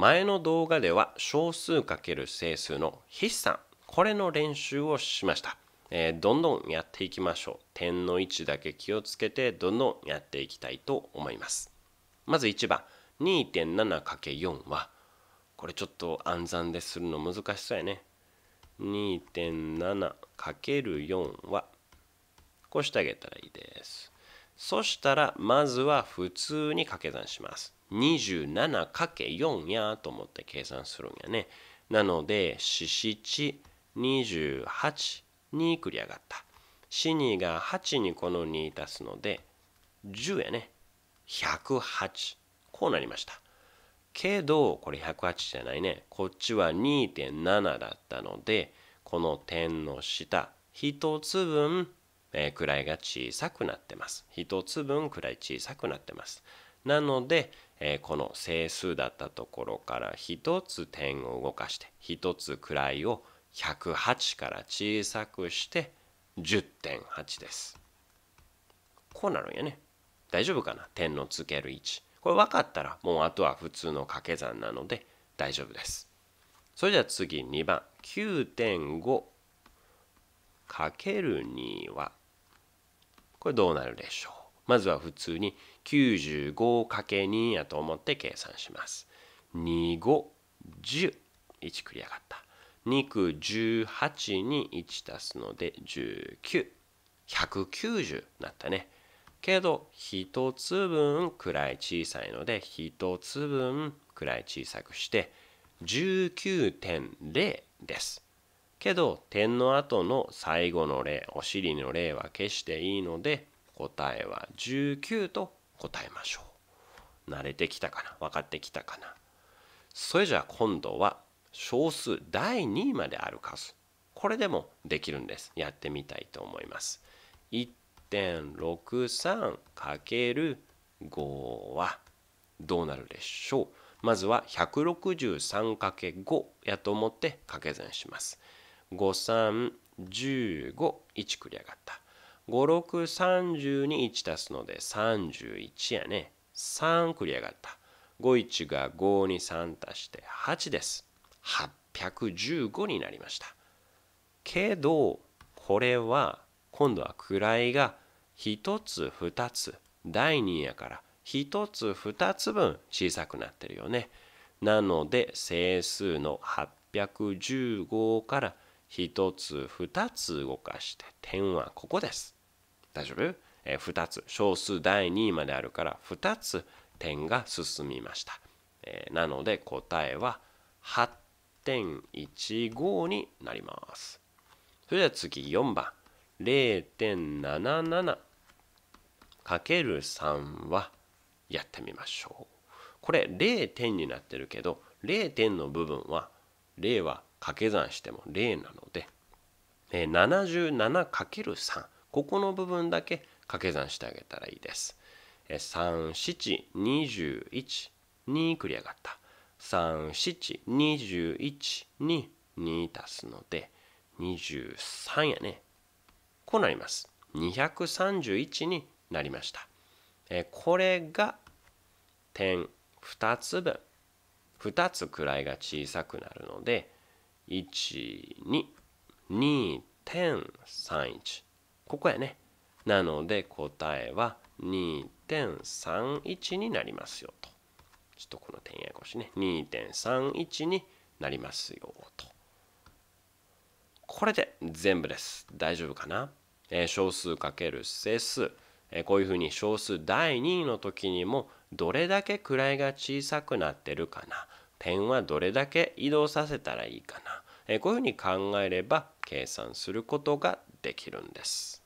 前の動画では小数×整数の筆算これの練習をしました、えー、どんどんやっていきましょう点の位置だけ気をつけてどんどんやっていきたいと思いますまず1番 2.7×4 はこれちょっと暗算でするの難しそうやね 2.7×4 はこうしてあげたらいいですそしたらまずは普通に掛け算します。27×4 やと思って計算するんやね。なので4728に繰り上がった。42が8にこの2足すので10やね。108。こうなりました。けどこれ108じゃないね。こっちは2.7だったのでこの点の下1つ分えー、位が小さくなってます。一つ分位小さくなってます。なので、えー、この整数だったところから一つ点を動かして一つ位を108から小さくして10.8です。こうなるんやね。大丈夫かな点のつける位置。これ分かったらもうあとは普通の掛け算なので大丈夫です。それでは次2番 9.5×2 はこれどうなるでしょうまずは普通に 95×2 やと思って計算します。2510 1繰り上がった。9 18に1足すので19。190なったね。けど1つ分くらい小さいので1つ分くらい小さくして19.0です。けど点の後の最後の例お尻の例は消していいので答えは19と答えましょう慣れてきたかな分かってきたかなそれじゃあ今度は小数第2位まである数これでもできるんですやってみたいと思います 1.63×5 はどうなるでしょうまずは 163×5 やと思って掛け算します。5315 1繰り上がった5630に1足すので31やね3繰り上がった51が5に3足して8です815になりましたけどこれは今度は位が1つ2つ第2やから1つ2つ分小さくなってるよねなので整数の815から1 1つ2つ動かして点はここです大丈夫、えー、2つ小数第2まであるから2つ点が進みました、えー、なので答えは8.15になりますそれでは次4番 0.77×3 はやってみましょうこれ0点になってるけど0点の部分は例は掛け算しても例なので 77×3 ここの部分だけ掛け算してあげたらいいです。3721繰り上がった。3721に2足すので23やね。こうなります。231になりました。これが点2つ分2つ位が小さくなるので122.31ここやねなので答えは2.31になりますよとちょっとこの点や越しね2.31になりますよとこれで全部です大丈夫かな、えー、小数かける整数こういうふうに小数第2位の時にもどれだけ位が小さくなってるかな点はどれだけ移動させたらいいかなこういうふうに考えれば計算することができるんです。